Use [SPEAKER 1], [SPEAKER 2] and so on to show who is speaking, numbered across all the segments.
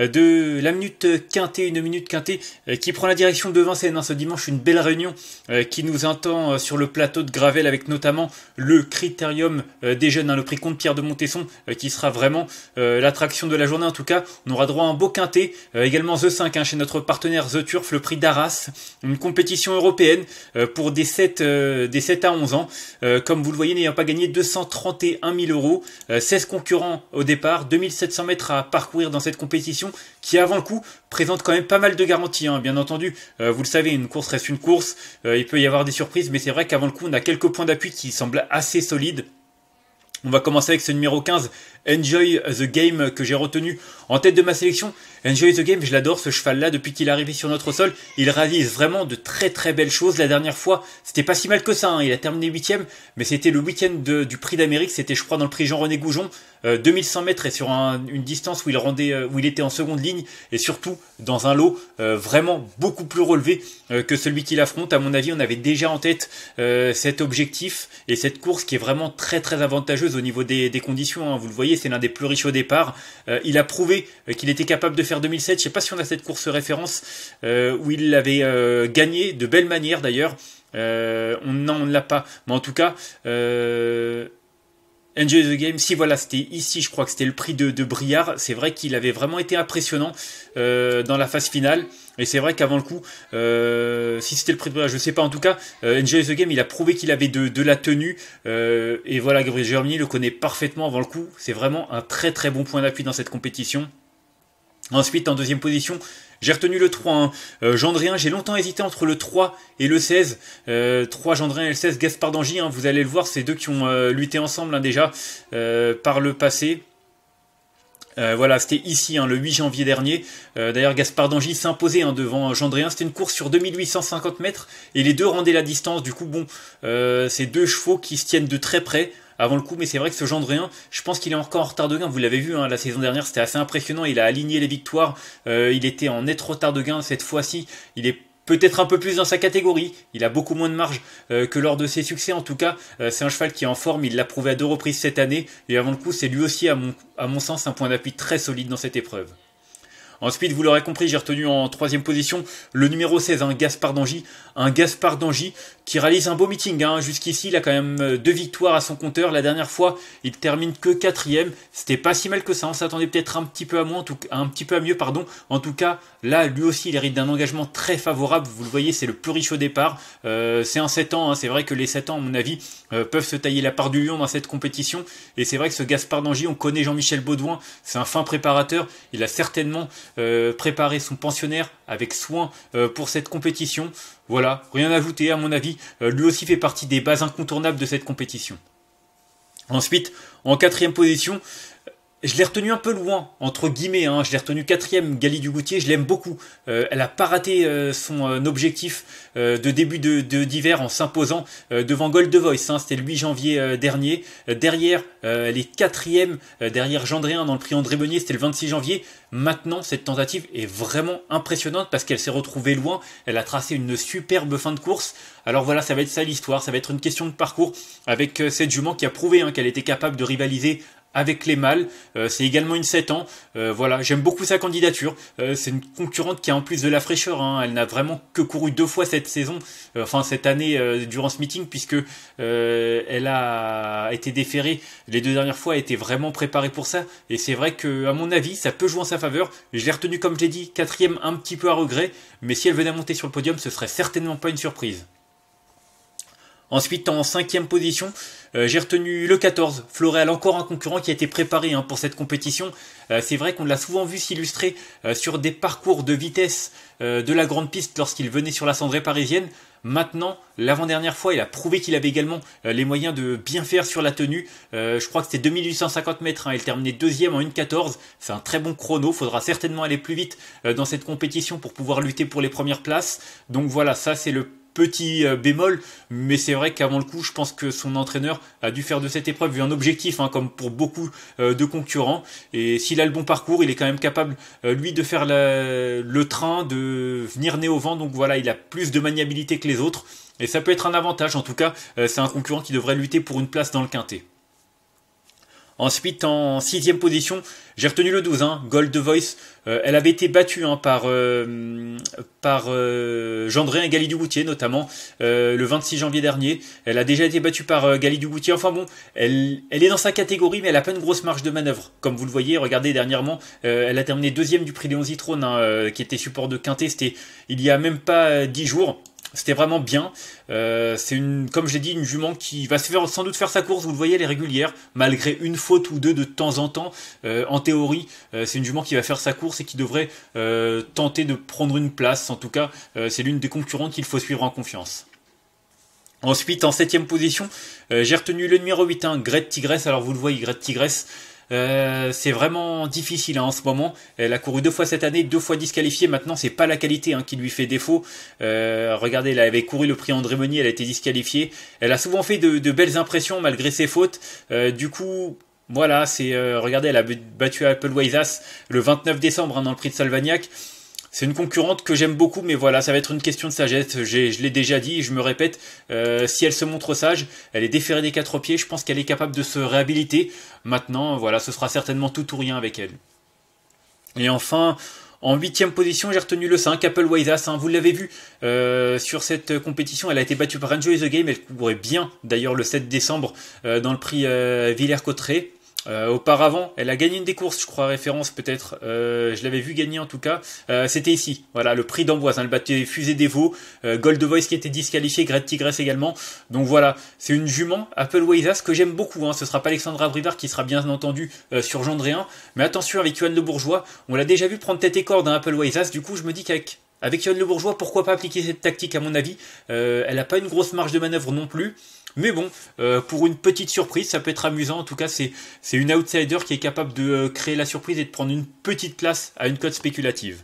[SPEAKER 1] euh, de la minute quintée, une minute quintée euh, qui prend la direction de Vincennes. Hein, ce dimanche, une belle réunion euh, qui nous attend sur le plateau de Gravel avec notamment le critérium des jeunes, hein, le prix Comte Pierre de Montesson qui sera vraiment l'attraction de la journée. En tout cas, on aura droit à un beau quintet, également The 5 hein, chez notre partenaire The Turf, le prix d'Arras, une compétition européenne pour des des 7 à 11 ans. Comme vous le voyez, n'ayant pas gagné 231 000 euros, 16 concurrents au départ, 2700 mètres à parcourir dans cette compétition qui avant le coup présente quand même pas mal de garanties. Hein. Bien entendu, euh, vous le savez, une course reste une course, euh, il peut y avoir des surprises, mais c'est vrai qu'avant le coup, on a quelques points d'appui qui semblent assez solides. On va commencer avec ce numéro 15, Enjoy the Game que j'ai retenu en tête de ma sélection. Enjoy the Game, je l'adore ce cheval-là depuis qu'il est arrivé sur notre sol. Il réalise vraiment de très très belles choses. La dernière fois, c'était pas si mal que ça. Hein. Il a terminé huitième, mais c'était le week-end du Prix d'Amérique. C'était, je crois, dans le Prix Jean-René Goujon, 2100 euh, mètres et sur une distance où il rendait, euh, où il était en seconde ligne et surtout dans un lot euh, vraiment beaucoup plus relevé que celui qu'il affronte. À mon avis, on avait déjà en tête cet objectif et cette course qui est vraiment très très avantageuse au niveau des, conditions. Hein. Vous le voyez c'est l'un des plus riches au départ. Euh, il a prouvé euh, qu'il était capable de faire 2007. Je sais pas si on a cette course référence euh, où il l'avait gagné de belle manière d'ailleurs. on n'en l'a pas. Mais en tout cas, Enjoy the game. Si voilà, c'était ici, je crois que c'était le prix de, de Briard. C'est vrai qu'il avait vraiment été impressionnant euh, dans la phase finale. Et c'est vrai qu'avant le coup, euh, si c'était le prix de Briard, je sais pas. En tout cas, euh, the game, il a prouvé qu'il avait de, de, la tenue. Euh, et voilà, Gabriel Germini le connaît parfaitement avant le coup. C'est vraiment un très très bon point d'appui dans cette compétition. Ensuite, en deuxième position, j'ai retenu le 3. Hein. Euh, Gendrien, j'ai longtemps hésité entre le 3 et le 16. 3 euh, Gendrien et le 16, Gaspard d'Angy, hein, vous allez le voir, c'est deux qui ont euh, lutté ensemble hein, déjà par le passé. voilà, c'était ici, hein, le 8 janvier dernier. D'ailleurs, Gaspard Dangy s'imposait hein, devant Gendrien. C'était une course sur 2850 mètres et les deux rendaient la distance. Du coup, bon, ces deux chevaux qui se tiennent de très près avant le coup, mais c'est vrai que ce rien je pense qu'il est encore en retard de gain. Vous l'avez vu, hein, la saison dernière, c'était assez impressionnant. Il a aligné les victoires. Euh, il était en net retard de gain cette fois-ci. Il est peut-être un peu plus dans sa catégorie. Il a beaucoup moins de marge euh, que lors de ses succès. En tout cas, euh, c'est un cheval qui est en forme. Il l'a prouvé à deux reprises cette année. Et avant le coup, c'est lui aussi, à mon, à mon sens, un point d'appui très solide dans cette épreuve. Ensuite, vous l'aurez compris, j'ai retenu en troisième position le numéro 16, hein, Gaspard Dangy, un Gaspard Dangy qui réalise un beau meeting. Hein. Jusqu'ici, il a quand même euh, deux victoires à son compteur. La dernière fois, il termine que quatrième. C'était pas si mal que ça. On s'attendait peut-être un petit peu à moins, un petit peu mieux, pardon. En tout cas, là, lui aussi, il hérite d'un engagement très favorable. Vous le voyez, c'est le plus riche au départ. Euh, c'est un 7 ans. Hein. C'est vrai que les 7 ans, à mon avis, euh, peuvent se tailler la part du lion dans cette compétition. Et c'est vrai que ce Gaspard Dangy, on connaît Jean-Michel Baudouin. C'est un fin préparateur. Il a certainement préparé son pensionnaire avec soin euh, pour cette compétition. Voilà, rien à ajouter à mon avis. Euh, lui aussi fait partie des bases incontournables de cette compétition. Ensuite, en quatrième position, je l'ai retenu un peu loin, entre guillemets. Hein. Je l'ai retenu quatrième, Galie Goutier. je l'aime beaucoup. Euh, elle a pas raté euh, son euh, objectif de début de, d'hiver en s'imposant devant Gold Voice. Hein. C'était le 8 janvier dernier. derrière, elle est quatrième, derrière Gendréen dans le prix André Meunier, c'était le 26 janvier. Maintenant, cette tentative est vraiment impressionnante parce qu'elle s'est retrouvée loin. Elle a tracé une superbe fin de course. Alors voilà, ça va être ça l'histoire. Ça va être une question de parcours avec cette jument qui a prouvé hein, qu'elle était capable de rivaliser avec les mâles. Euh, c'est également une 7 ans. Euh, voilà, j'aime beaucoup sa candidature. Euh, c'est une concurrente qui a en plus de la fraîcheur. Hein. Elle n'a vraiment que couru deux fois cette saison, enfin cette année durant ce meeting, puisque elle a été déférée les deux dernières fois, elle était vraiment préparée pour ça. Et c'est vrai que, à mon avis, ça peut jouer en sa faveur. Je l'ai retenu comme j'ai dit, quatrième, un petit peu à regret. Mais si elle venait à monter sur le podium, ce serait certainement pas une surprise. Ensuite, en cinquième position, euh, j'ai retenu le 14, Florel encore un concurrent qui a été préparé hein, pour cette compétition. Euh, c'est vrai qu'on l'a souvent vu s'illustrer euh, sur des parcours de vitesse de la grande piste lorsqu'il venait sur la cendrée parisienne. Maintenant, l'avant-dernière fois, il a prouvé qu'il avait également les moyens de bien faire sur la tenue. je crois que c'était 2850 mètres, hein. il terminait deuxième en 1.14. C'est un très bon chrono, il faudra certainement aller plus vite dans cette compétition pour pouvoir lutter pour les premières places. Donc voilà, ça c'est le petit euh, bémol, mais c'est vrai qu'avant le coup, je pense que son entraîneur a dû faire de cette épreuve un objectif, hein, comme pour beaucoup euh, de concurrents. Et s'il a le bon parcours, il est quand même capable, euh, lui, de faire le train, de venir né au vent. Donc voilà, il a plus de maniabilité que les autres. Et ça peut être un avantage, en tout cas, c'est un concurrent qui devrait lutter pour une place dans le quintet. Ensuite, en sixième position, j'ai retenu le 12, hein, Gold Voice. Euh, elle avait été battue hein, par, euh, par euh, et hein, Gali Dugoutier, notamment, euh, le 26 janvier dernier. Elle a déjà été battue par euh, Gali Dugoutier. Enfin bon, elle, elle est dans sa catégorie, mais elle a pas une grosse marge de manœuvre. Comme vous le voyez, regardez, dernièrement, elle a terminé deuxième du prix Léon Zitrone, hein, qui était support de Quintet. C'était il y a même pas dix jours. C'était vraiment bien. Euh, c'est une, comme j'ai dit, une jument qui va se faire, sans doute faire sa course. Vous le voyez, elle est régulière, malgré une faute ou deux de temps en temps. Euh, en théorie, euh, c'est une jument qui va faire sa course et qui devrait tenter de prendre une place. En tout cas, c'est l'une des concurrentes qu'il faut suivre en confiance. Ensuite, en septième position, j'ai retenu le numéro 8, hein, Grette Tigresse. Alors vous le voyez, Grette Tigresse. Euh, c'est vraiment difficile hein, en ce moment. Elle a couru deux fois cette année, deux fois disqualifiée. Maintenant, c'est pas la qualité hein, qui lui fait défaut. Euh, regardez, elle avait couru le prix André Meunier, elle a été disqualifiée. Elle a souvent fait de, belles impressions malgré ses fautes. Euh, du coup, voilà, c'est regardez, elle a battu Apple Wizas le 29 décembre hein, dans le prix de Salvagnac. C'est une concurrente que j'aime beaucoup, mais voilà, ça va être une question de sagesse. Je l'ai déjà dit, je me répète, euh, si elle se montre sage, elle est déférée des quatre pieds, je pense qu'elle est capable de se réhabiliter. Maintenant, voilà, ce sera certainement tout ou rien avec elle. Et enfin, en huitième position, j'ai retenu le 5, Apple Wise hein. vous l'avez vu euh, sur cette compétition, elle a été battue par Enjoy the Game. Elle courait bien, d'ailleurs, le 7 décembre euh, dans le prix Villers-Cotterêts. Euh, auparavant, elle a gagné une des courses, je crois, référence peut-être. Euh, je l'avais vu gagner en tout cas. Euh, c'était ici. Voilà, le prix d'Amboise. Hein, le elle battait Fusée des Veaux, Gold Voice qui était disqualifié, Grette Tigress également. Donc voilà, c'est une jument Apple Waisas que j'aime beaucoup. Hein. Ce sera pas Alexandra Brivard qui sera bien entendu sur Gendréen. Mais attention avec Johan Le Bourgeois, on l'a déjà vu prendre tête et corde à hein, Apple Waisas. Du coup, je me dis qu'avec avec Yann Le Bourgeois, pourquoi pas appliquer cette tactique à mon avis euh, Elle n'a pas une grosse marge de manœuvre non plus. Mais bon, euh, pour une petite surprise, ça peut être amusant. En tout cas, c'est une outsider qui est capable de euh, créer la surprise et de prendre une petite place à une cote spéculative.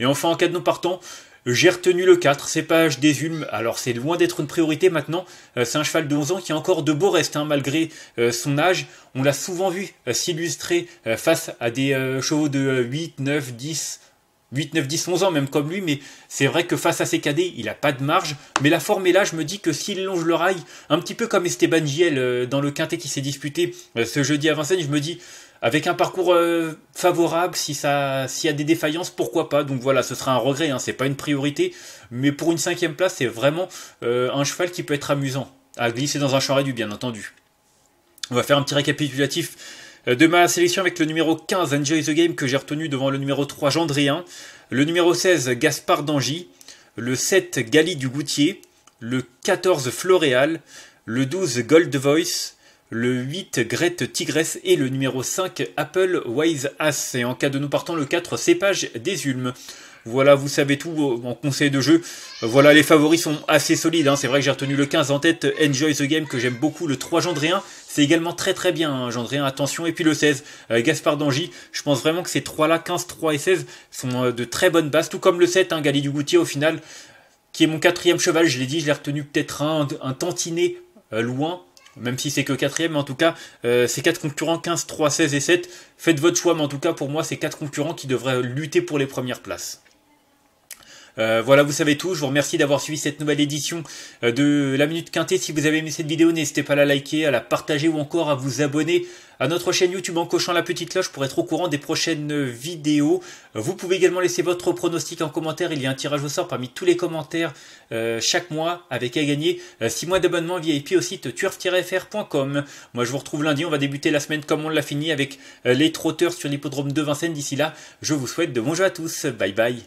[SPEAKER 1] Et enfin, en cas de non partant, j'ai retenu le 4, pas des Ulmes. Alors, c'est loin d'être une priorité maintenant. c'est un cheval de 11 ans qui a encore de beaux restes, hein, malgré son âge. On l'a souvent vu s'illustrer face à des chevaux de 8, 9, 10, 8, 9, 10, 11 ans, même comme lui, mais c'est vrai que face à ses cadets, il n'a pas de marge. Mais la forme est là, je me dis que s'il longe le rail, un petit peu comme Esteban Giel euh, dans le quintet qui s'est disputé euh, ce jeudi à Vincennes, je me dis, avec un parcours euh, favorable, si ça, s'il y a des défaillances, pourquoi pas. Donc voilà, ce sera un regret, hein, c'est pas une priorité. Mais pour une cinquième place, c'est vraiment un cheval qui peut être amusant à glisser dans un champ du, bien entendu. On va faire un petit récapitulatif euh, de ma sélection avec le numéro 15, Enjoy the Game, que j'ai retenu devant le numéro 3, Gendrien, le numéro 16, Gaspard Dangy, le 7, Gali du Goutier, le 14, Floréal, le 12, Gold Voice, le 8, Grette Tigresse et le numéro 5, Apple Wise As. Et en cas de nous partant, le 4, Cépage des Ulmes. Voilà, vous savez tout en conseil de jeu. Voilà, les favoris sont assez solides. Hein. C'est vrai que j'ai retenu le 15 en tête, Enjoy the Game, que j'aime beaucoup. Le 3 Gendrien, c'est également très très bien, hein, attention. Et puis le 16, euh, Gaspard d'Angy. Je pense vraiment que ces trois-là, 15, 3 et 16, sont euh, de très bonnes bases. Tout comme le 7, hein, du Goutier au final, qui est mon quatrième cheval, je l'ai dit, je l'ai retenu peut-être un, tantinet euh, loin, même si c'est que quatrième, mais en tout cas, ces quatre concurrents 15, 3, 16 et 7, faites votre choix, mais en tout cas, pour moi, ces quatre concurrents qui devraient lutter pour les premières places. Euh, voilà, vous savez tout. Je vous remercie d'avoir suivi cette nouvelle édition euh, de La Minute Quintée. Si vous avez aimé cette vidéo, n'hésitez pas à la liker, à la partager ou encore à vous abonner à notre chaîne YouTube en cochant la petite cloche pour être au courant des prochaines vidéos. Euh, vous pouvez également laisser votre pronostic en commentaire. Il y a un tirage au sort parmi tous les commentaires chaque mois avec à gagner 6 mois d'abonnement VIP au site turf-fr.com. Moi je vous retrouve lundi. On va débuter la semaine comme on l'a fini avec les trotteurs sur l'hippodrome de Vincennes. D'ici là, je vous souhaite de bons jeux à tous. Bye bye.